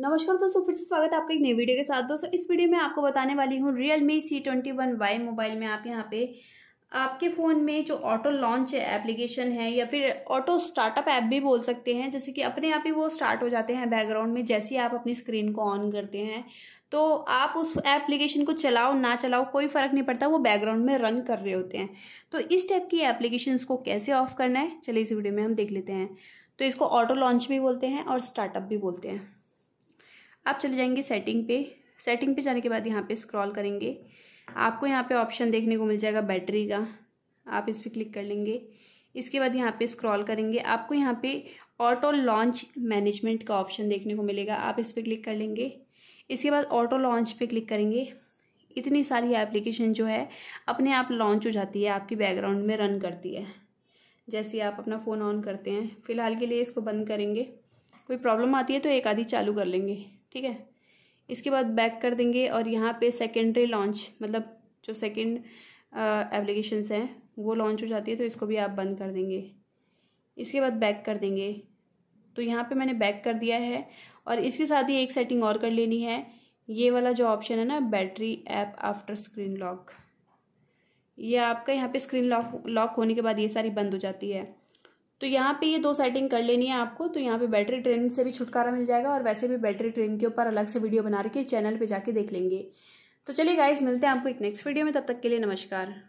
नमस्कार दोस्तों फिर से स्वागत है आपका एक नई वीडियो के साथ दोस्तों इस वीडियो में आपको बताने वाली हूँ Realme C twenty one Y mobile में आप यहाँ पे आपके फ़ोन में जो ऑटो लॉन्च एप्लीकेशन है या फिर ऑटो स्टार्टअप ऐप भी बोल सकते हैं जैसे कि अपने आप ही वो स्टार्ट हो जाते हैं बैकग्राउंड में जैसे ही आप अपनी स्क्रीन को ऑन करते हैं तो आप उस एप्लीकेशन को चलाओ ना चलाओ कोई फ़र्क नहीं पड़ता वो बैकग्राउंड में रन कर रहे होते हैं तो इस टाइप की एप्लीकेशन को कैसे ऑफ करना है चलिए इस वीडियो में हम देख लेते हैं तो इसको ऑटो लॉन्च भी बोलते हैं और स्टार्टअप भी बोलते हैं आप चले जाएंगे सेटिंग पे सेटिंग पे जाने के बाद यहाँ पे स्क्रॉल करेंगे आपको यहाँ पे ऑप्शन देखने को मिल जाएगा बैटरी का आप इस पर क्लिक कर लेंगे इसके बाद यहाँ पे स्क्रॉल करेंगे आपको यहाँ पे ऑटो लॉन्च मैनेजमेंट का ऑप्शन देखने को मिलेगा आप इस पर क्लिक कर लेंगे इसके बाद ऑटो लॉन्च पे क्लिक करेंगे इतनी सारी एप्लीकेशन जो है अपने आप लॉन्च हो जाती है आपकी बैकग्राउंड में रन करती है जैसे आप अपना फ़ोन ऑन करते हैं फ़िलहाल के लिए इसको बंद करेंगे कोई प्रॉब्लम आती है तो एक आधी चालू कर लेंगे ठीक है इसके बाद बैक कर देंगे और यहाँ पे सेकेंडरी लॉन्च मतलब जो सेकेंड एप्लीकेशंस हैं वो लॉन्च हो जाती है तो इसको भी आप बंद कर देंगे इसके बाद बैक कर देंगे तो यहाँ पे मैंने बैक कर दिया है और इसके साथ ही एक सेटिंग और कर लेनी है ये वाला जो ऑप्शन है ना battery app after screen lock ये आपका यहाँ पे स्क्रीन लॉक लॉक होने के बाद ये सारी बंद हो जाती है तो यहाँ पे ये दो सेटिंग कर लेनी है आपको तो यहाँ पे बैटरी ट्रेनिंग से भी छुटकारा मिल जाएगा और वैसे भी बैटरी ट्रेन के ऊपर अलग से वीडियो बना रखी चैनल पे जाके देख लेंगे तो चलिए गाइज मिलते हैं आपको एक नेक्स्ट वीडियो में तब तक के लिए नमस्कार